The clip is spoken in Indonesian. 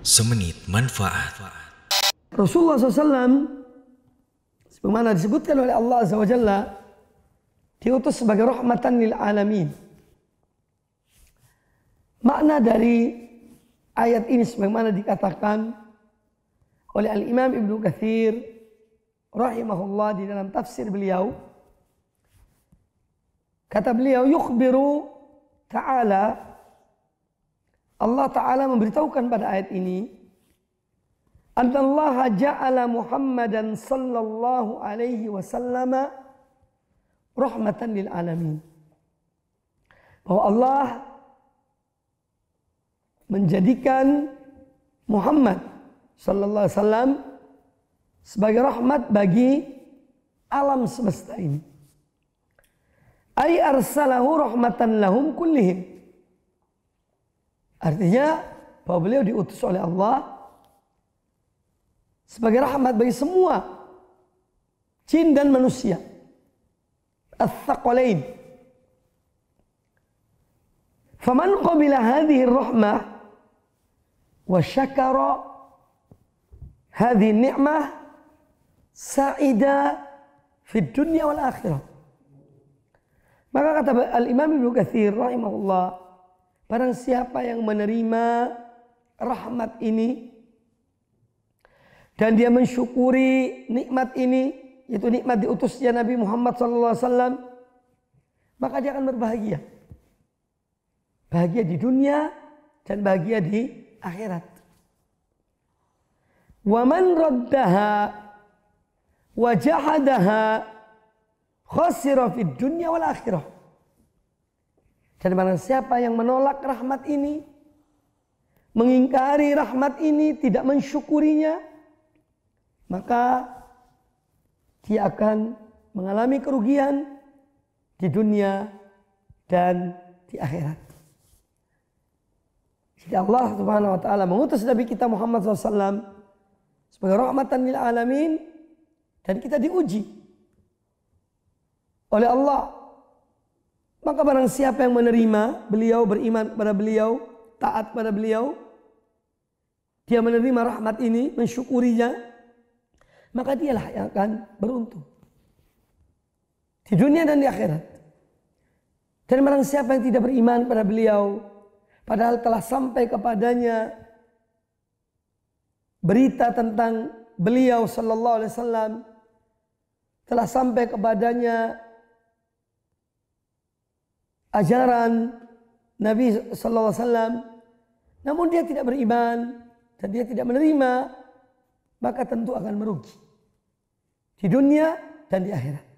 Semenit manfaat. Rasulullah SAW, sebagaimana disebutkan oleh Allah Azza wa Jalla, diutus sebagai rahmatan lil alamin. Makna dari ayat ini sebagaimana dikatakan oleh Al-Imam Ibnu Kathir rahimahullah di dalam tafsir beliau. Kata beliau, yukhbiru ta'ala Allah Ta'ala memberitahukan pada ayat ini. Allah ja'ala Muhammadan sallallahu alaihi wasallam rahmatan lil alamin. Bahwa Allah menjadikan Muhammad sallallahu alaihi wasallam sebagai rahmat bagi alam semesta ini. Ai arsalahu rahmatan lahum kullihim. Artinya bahwa beliau diutus oleh Allah sebagai rahmat bagi semua jin dan manusia. Al-Thaqalain. Faman qabila hadhihi rahmah wa syakara hadhihi ni'mah sa'ida fid dunya wal akhirah. Maka kata Al-Imam Ibnu Katsir rahimahullah Barang siapa yang menerima rahmat ini dan dia mensyukuri nikmat ini, yaitu nikmat diutusnya Nabi Muhammad SAW, maka dia akan berbahagia. Bahagia di dunia dan bahagia di akhirat. Waman raddaha wa jahadaha fid dunya wal akhirah. Dan mana siapa yang menolak rahmat ini, mengingkari rahmat ini, tidak mensyukurinya, maka dia akan mengalami kerugian di dunia dan di akhirat. Jadi Allah Subhanahu wa taala mengutus Nabi kita Muhammad SAW sebagai rahmatan lil alamin dan kita diuji oleh Allah maka barang siapa yang menerima beliau, beriman pada beliau, taat pada beliau, dia menerima rahmat ini, mensyukurinya, maka dialah yang akan beruntung. Di dunia dan di akhirat. Dan barang siapa yang tidak beriman pada beliau, padahal telah sampai kepadanya berita tentang beliau sallallahu alaihi wasallam telah sampai kepadanya ajaran Nabi Sallallahu Alaihi Wasallam, namun dia tidak beriman dan dia tidak menerima, maka tentu akan merugi di dunia dan di akhirat.